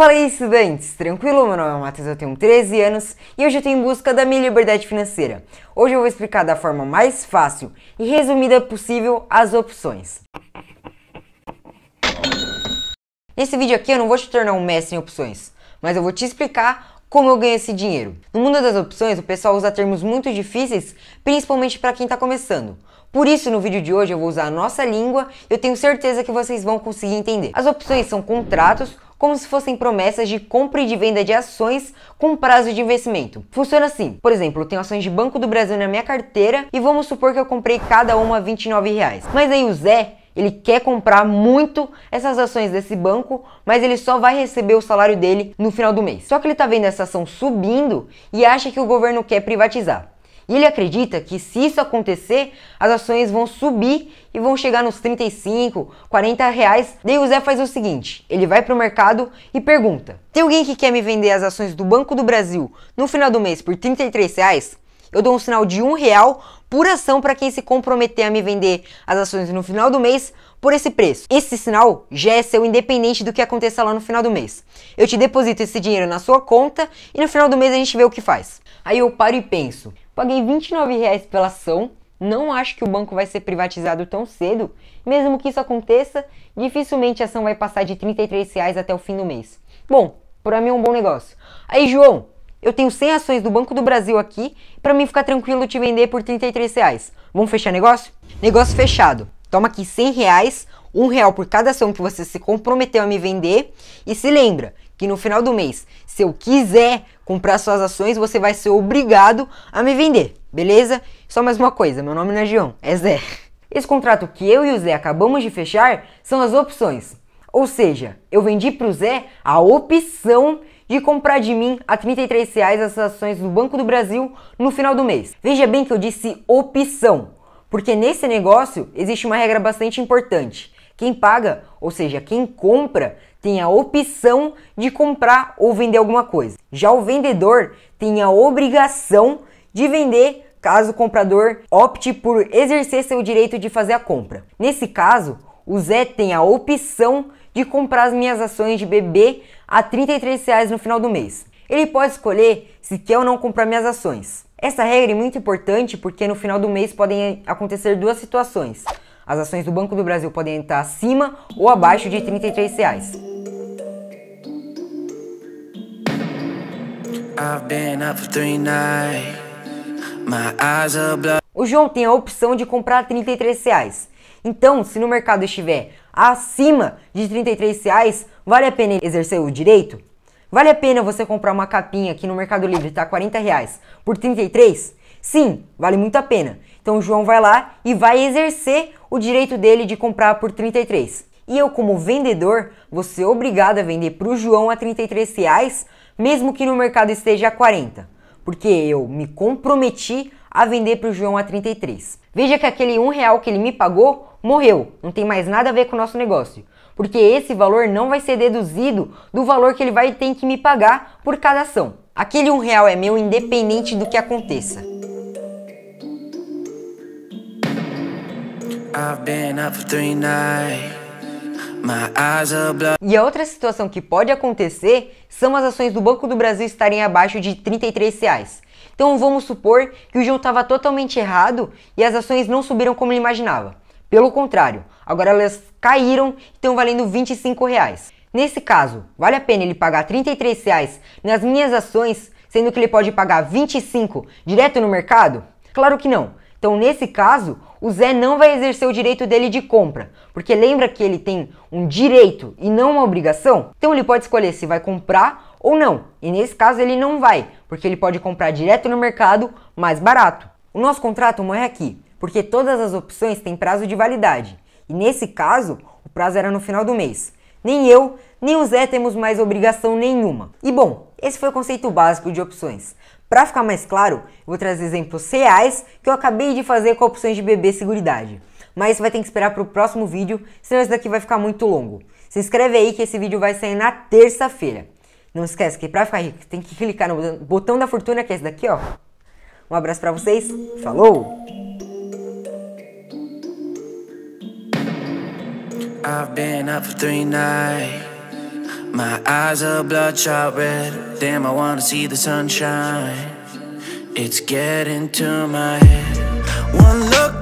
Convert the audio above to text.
Fala aí, estudantes! Tranquilo? Meu nome é Matheus, eu tenho 13 anos e hoje eu estou em busca da minha liberdade financeira. Hoje eu vou explicar da forma mais fácil e resumida possível as opções. Nesse vídeo aqui eu não vou te tornar um mestre em opções, mas eu vou te explicar como eu ganho esse dinheiro. No mundo das opções, o pessoal usa termos muito difíceis, principalmente para quem está começando. Por isso, no vídeo de hoje eu vou usar a nossa língua, eu tenho certeza que vocês vão conseguir entender. As opções são contratos como se fossem promessas de compra e de venda de ações com prazo de investimento. Funciona assim. Por exemplo, eu tenho ações de Banco do Brasil na minha carteira e vamos supor que eu comprei cada uma a 29 reais. Mas aí o Zé ele quer comprar muito essas ações desse banco, mas ele só vai receber o salário dele no final do mês. Só que ele está vendo essa ação subindo e acha que o governo quer privatizar. E ele acredita que se isso acontecer, as ações vão subir e vão chegar nos 35, 40 reais. Daí o Zé faz o seguinte: ele vai para o mercado e pergunta: Tem alguém que quer me vender as ações do Banco do Brasil no final do mês por 33 reais? Eu dou um sinal de um real por ação para quem se comprometer a me vender as ações no final do mês por esse preço. Esse sinal já é seu independente do que aconteça lá no final do mês. Eu te deposito esse dinheiro na sua conta e no final do mês a gente vê o que faz. Aí eu paro e penso: Paguei 29 reais pela ação, não acho que o banco vai ser privatizado tão cedo. Mesmo que isso aconteça, dificilmente a ação vai passar de 33 reais até o fim do mês. Bom, para mim é um bom negócio. Aí, João, eu tenho 100 ações do Banco do Brasil aqui, para mim ficar tranquilo te vender por 33 reais. Vamos fechar negócio? Negócio fechado. Toma aqui 100 reais, um real por cada ação que você se comprometeu a me vender. E se lembra que no final do mês, se eu quiser comprar suas ações, você vai ser obrigado a me vender, beleza? Só mais uma coisa, meu nome não é Gion, é Zé. Esse contrato que eu e o Zé acabamos de fechar são as opções. Ou seja, eu vendi para o Zé a opção de comprar de mim a R$ 33 reais as ações do Banco do Brasil no final do mês. Veja bem que eu disse opção, porque nesse negócio existe uma regra bastante importante. Quem paga, ou seja, quem compra, tem a opção de comprar ou vender alguma coisa. Já o vendedor tem a obrigação de vender caso o comprador opte por exercer seu direito de fazer a compra. Nesse caso, o Zé tem a opção de comprar as minhas ações de BB a R$ reais no final do mês. Ele pode escolher se quer ou não comprar minhas ações. Essa regra é muito importante porque no final do mês podem acontecer duas situações as ações do Banco do Brasil podem estar acima ou abaixo de R$ 33. Reais. O João tem a opção de comprar R$ 33. Reais. Então, se no mercado estiver acima de R$ 33, reais, vale a pena exercer o direito? Vale a pena você comprar uma capinha que no Mercado Livre está 40 reais por 33? Sim, vale muito a pena. Então João vai lá e vai exercer o direito dele de comprar por 33. E eu, como vendedor, vou ser obrigado a vender para o João a 33 reais, mesmo que no mercado esteja a 40, porque eu me comprometi a vender para o João a 33. Veja que aquele um real que ele me pagou morreu, não tem mais nada a ver com o nosso negócio, porque esse valor não vai ser deduzido do valor que ele vai ter que me pagar por cada ação. Aquele um real é meu independente do que aconteça. E a outra situação que pode acontecer são as ações do Banco do Brasil estarem abaixo de 33 reais. Então vamos supor que o João estava totalmente errado e as ações não subiram como ele imaginava. Pelo contrário, agora elas caíram e estão valendo 25 reais. Nesse caso, vale a pena ele pagar 33 reais nas minhas ações, sendo que ele pode pagar 25 direto no mercado? Claro que não. Então, nesse caso, o Zé não vai exercer o direito dele de compra, porque lembra que ele tem um direito e não uma obrigação? Então, ele pode escolher se vai comprar ou não. E nesse caso, ele não vai, porque ele pode comprar direto no mercado mais barato. O nosso contrato morre é aqui, porque todas as opções têm prazo de validade. E nesse caso, o prazo era no final do mês. Nem eu, nem o Zé temos mais obrigação nenhuma. E bom, esse foi o conceito básico de opções. Para ficar mais claro, eu vou trazer exemplos reais que eu acabei de fazer com opções de bebê seguridade. Mas vai ter que esperar para o próximo vídeo, senão esse daqui vai ficar muito longo. Se inscreve aí que esse vídeo vai sair na terça-feira. Não esquece que para ficar rico tem que clicar no botão da fortuna que é esse daqui, ó. Um abraço para vocês. Falou. I've been up for three nights. My eyes are bloodshot red. Damn, I wanna see the sunshine. It's getting to my head. One look.